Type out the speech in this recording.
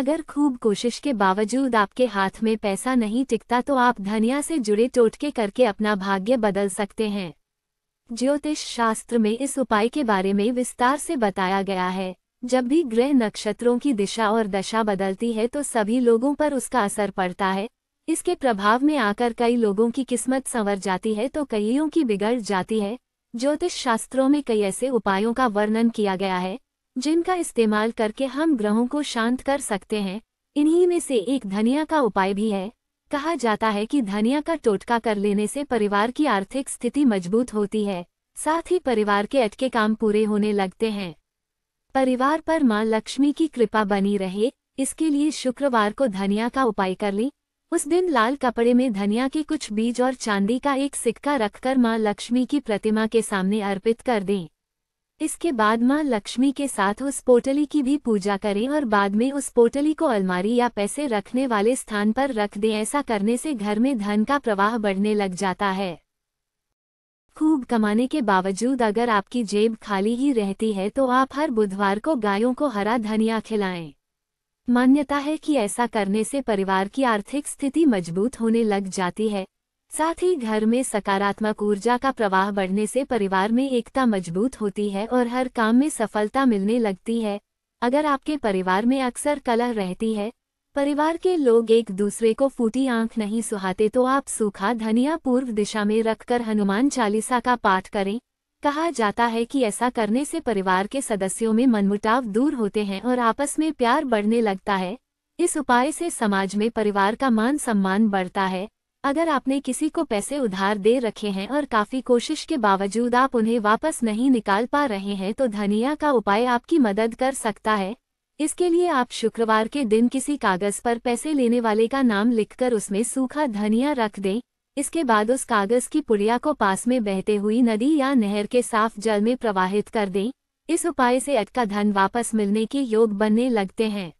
अगर खूब कोशिश के बावजूद आपके हाथ में पैसा नहीं टिकता तो आप धनिया से जुड़े टोटके करके अपना भाग्य बदल सकते हैं ज्योतिष शास्त्र में इस उपाय के बारे में विस्तार से बताया गया है जब भी ग्रह नक्षत्रों की दिशा और दशा बदलती है तो सभी लोगों पर उसका असर पड़ता है इसके प्रभाव में आकर कई लोगों की किस्मत संवर जाती है तो कईयों की बिगड़ जाती है ज्योतिष शास्त्रों में कई ऐसे उपायों का वर्णन किया गया है जिनका इस्तेमाल करके हम ग्रहों को शांत कर सकते हैं इन्हीं में से एक धनिया का उपाय भी है कहा जाता है कि धनिया का टोटका कर लेने से परिवार की आर्थिक स्थिति मजबूत होती है साथ ही परिवार के अटके काम पूरे होने लगते हैं परिवार पर मां लक्ष्मी की कृपा बनी रहे इसके लिए शुक्रवार को धनिया का उपाय कर लें उस दिन लाल कपड़े में धनिया के कुछ बीज और चांदी का एक सिक्का रखकर मां लक्ष्मी की प्रतिमा के सामने अर्पित कर दें इसके बाद माँ लक्ष्मी के साथ उस पोटली की भी पूजा करें और बाद में उस पोटली को अलमारी या पैसे रखने वाले स्थान पर रख दें ऐसा करने से घर में धन का प्रवाह बढ़ने लग जाता है खूब कमाने के बावजूद अगर आपकी जेब खाली ही रहती है तो आप हर बुधवार को गायों को हरा धनिया खिलाएं मान्यता है कि ऐसा करने से परिवार की आर्थिक स्थिति मजबूत होने लग जाती है साथ ही घर में सकारात्मक ऊर्जा का प्रवाह बढ़ने से परिवार में एकता मजबूत होती है और हर काम में सफलता मिलने लगती है अगर आपके परिवार में अक्सर कलह रहती है परिवार के लोग एक दूसरे को फूटी आंख नहीं सुहाते तो आप सूखा धनिया पूर्व दिशा में रखकर हनुमान चालीसा का पाठ करें कहा जाता है कि ऐसा करने से परिवार के सदस्यों में मनमुटाव दूर होते हैं और आपस में प्यार बढ़ने लगता है इस उपाय से समाज में परिवार का मान सम्मान बढ़ता है अगर आपने किसी को पैसे उधार दे रखे हैं और काफ़ी कोशिश के बावजूद आप उन्हें वापस नहीं निकाल पा रहे हैं तो धनिया का उपाय आपकी मदद कर सकता है इसके लिए आप शुक्रवार के दिन किसी कागज़ पर पैसे लेने वाले का नाम लिखकर उसमें सूखा धनिया रख दें इसके बाद उस कागज़ की पुड़िया को पास में बहते हुई नदी या नहर के साफ जल में प्रवाहित कर दें इस उपाय से अटका धन वापस मिलने के योग बनने लगते हैं